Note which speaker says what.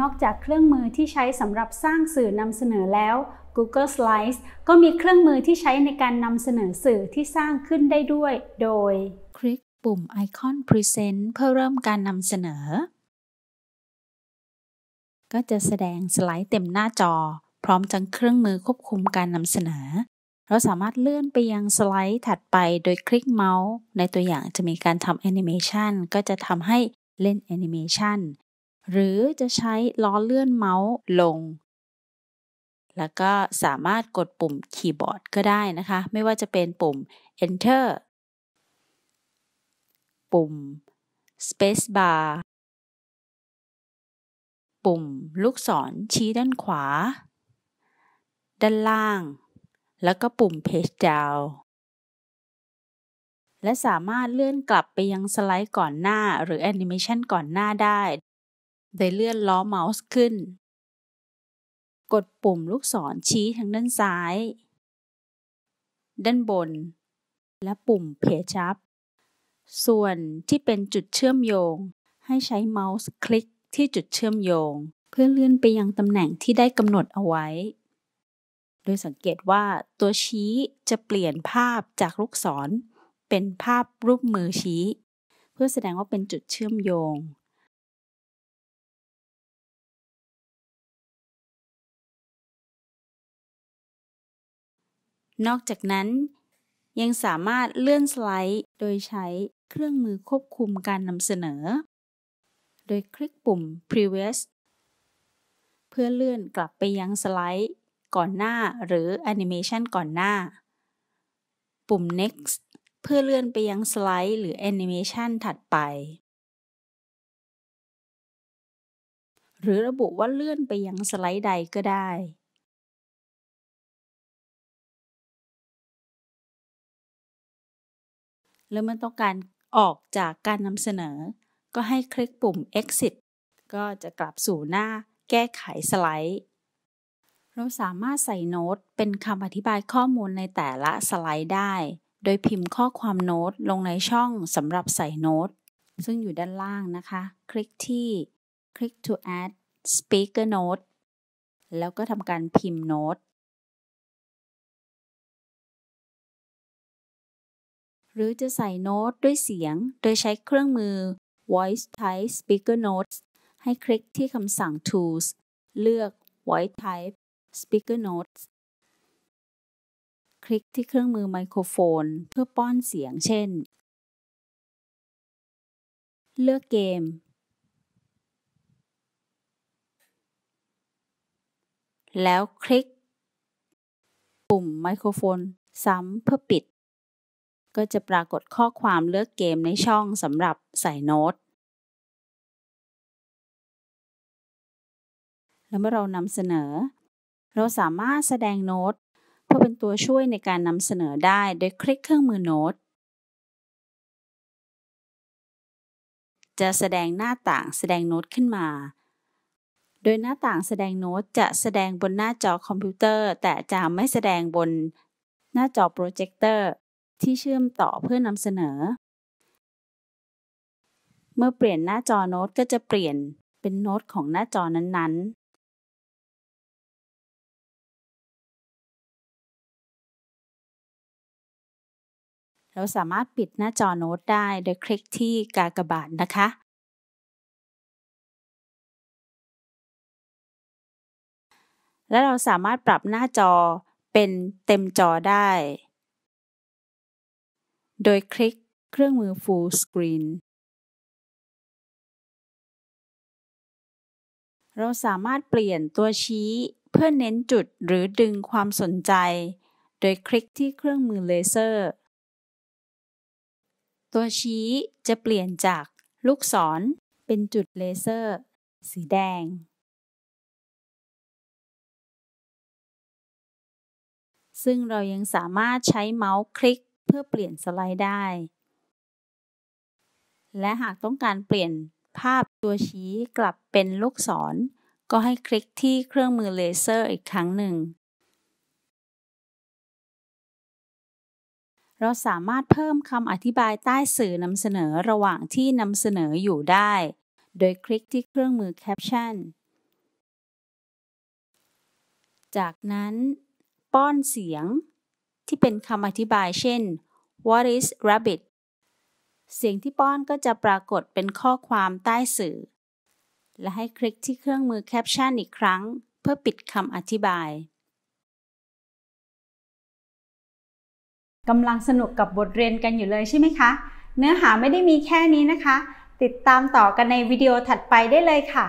Speaker 1: นอกจากเครื่องมือที่ใช้สำหรับสร้างสื่อนำเสนอแล้ว Google Slides ก็มีเครื่องมือที่ใช้ในการนำเสนอสื่อที่สร้างขึ้นได้ด้วย โดย คลิกปุ่มไอคอน Present เพื่อเริ่มการนำเสนอ ก็จะแสดงสไลด์เต็มหน้าจอ พร้อมจังเครื่องมือควบคุมการนำเสนอ เราสามารถเลื่อนไปยังสไลด์ ถัดไป โดยคลิกเมาส์ ในตัวอย่างจะมีการทำแอนิเมชันก็จะทำให้เล่นแอนิเมชันหรือจะใช้ล้อเลื่อนเมาส์ลง แล้วก็สามารถกดปุ่มคีย์บอร์ดก็ได้นะคะ ไม่ว่าจะเป็นปุ่ม enter ปุ่ม space bar ปุ่มลูกศรชี้ด้านขวา ด้านล่าง แล้วก็ปุ่ม page down และสามารถเลื่อนกลับไปยังสไลด์ก่อนหน้าหรือแอนิเมชันก่อนหน้าได้โดยเลื่อนล้อเมาส์ขึ้น กดปุ่มลูกศรชี้ทางด้านซ้าย ด้านบน และปุ่มเพจชับส่วนที่เป็นจุดเชื่อมโยง ให้ใช้เมาส์คลิกที่จุดเชื่อมโยง เพื่อเลื่อนไปยังตำแหน่งที่ได้กำหนดเอาไว้ โดยสังเกตว่าตัวชี้จะเปลี่ยนภาพจากลูกศร เป็นภาพรูปมือชี้ เพื่อแสดงว่าเป็นจุดเชื่อมโยงนอกจากนั้น ยังสามารถเลื่อนสไลด์ โดยใช้เครื่องมือควบคุมการนำเสนอ โดยคลิกปุ่ม previous เพื่อเลื่อนกลับไปยังสไลด์ ก่อนหน้าหรือ animation ก่อนหน้า ปุ่ม next เพื่อเลื่อนไปยังสไลด์ หรือ animation ถัดไป หรือระบุว่าเลื่อนไปยังสไลด์ใดก็ได้แล้วเมื่อต้องการออกจากการนำเสนอ ก็ให้คลิกปุ่ม exit ก็จะกลับสู่หน้าแก้ไขสไลด์ เราสามารถใส่โน้ตเป็นคำอธิบายข้อมูลในแต่ละสไลด์ได้ โดยพิมพ์ข้อความโน้ตลงในช่องสำหรับใส่โน้ตซึ่งอยู่ด้านล่างนะคะ คลิกที่ click to add speaker note แล้วก็ทำการพิมพ์โน้ตหรือจะใส่โน้ตด้วยเสียง โดยใช้เครื่องมือ voice type speaker notes ให้คลิกที่คำสั่ง tools เลือก voice type speaker notes คลิกที่เครื่องมือไมโครโฟน เพื่อป้อนเสียงเช
Speaker 2: ่น เลือกเกม
Speaker 1: แล้วคลิกปุ่มไมโครโฟน ซ้ำเพื่อปิดก็จะปรากฏข้อความเลือกเกมในช่องสำหรับใส่โน้ต แล้วเมื่อเรานำเสนอ เราสามารถแสดงโน้ตเพื่อเป็นตัวช่วยในการนำเสนอได้ โดยคลิกเครื่องมือโน้ต จะแสดงหน้าต่างแสดงโน้ตขึ้นมา โดยหน้าต่างแสดงโน้ตจะแสดงบนหน้าจอคอมพิวเตอร์แต่จะไม่แสดงบนหน้าจอโปรเจคเตอร์ที่เชื่อมต่อเพื่อนำเสนอ เมื่อเปลี่ยนหน้าจอโน้ตก็จะเปลี่ยน
Speaker 2: เป็นโน้ตของหน้าจอนั้นๆ เราสามารถปิดหน้าจอโน้ตได้โดยคลิกที่กากบาทนะคะ และเราสามารถปรับหน้าจอเป็นเต็มจอได้โดยคลิกเครื่องมือ Full Screen
Speaker 1: เราสามารถเปลี่ยนตัวชี้เพื่อเน้นจุดหรือดึงความสนใจ โดยคลิกที่เครื่องมือเลเซอร์ ตัวชี้จะเปลี่ยนจากลูกศรเป็นจุดเลเซอร์ สีแดง ซึ่งเรายังสามารถใช้เมาส์คลิกเพื่อเปลี่ยนสไลด์ได้ และหากต้องการเปลี่ยนภาพตัวชี้กลับเป็นลูกศร ก็ให้คลิกที่เครื่องมือเลเซอร์อีกครั้งหนึ่ง เราสามารถเพิ่มคำอธิบายใต้สื่อนำเสนอระหว่างที่นำเสนออยู่ได้ โดยคลิกที่เครื่องมือ Caption จากนั้นป้อนเสียงที่เป็นคำอธิบายเช่น what is rabbit เสียงที่ป้อนก็จะปรากฏเป็นข้อความใต้สื่อ และให้คลิกที่เครื่องมือแคปชั่นอีกครั้ง เพื่อปิดคำอธิบาย กำลังสนุกกับบทเรียนกันอยู่เลยใช่ไหมคะ เนื้อหาไม่ได้มีแค่นี้นะคะ ติดตามต่อกันในวิดีโอถัดไปได้เล
Speaker 2: ยค่ะ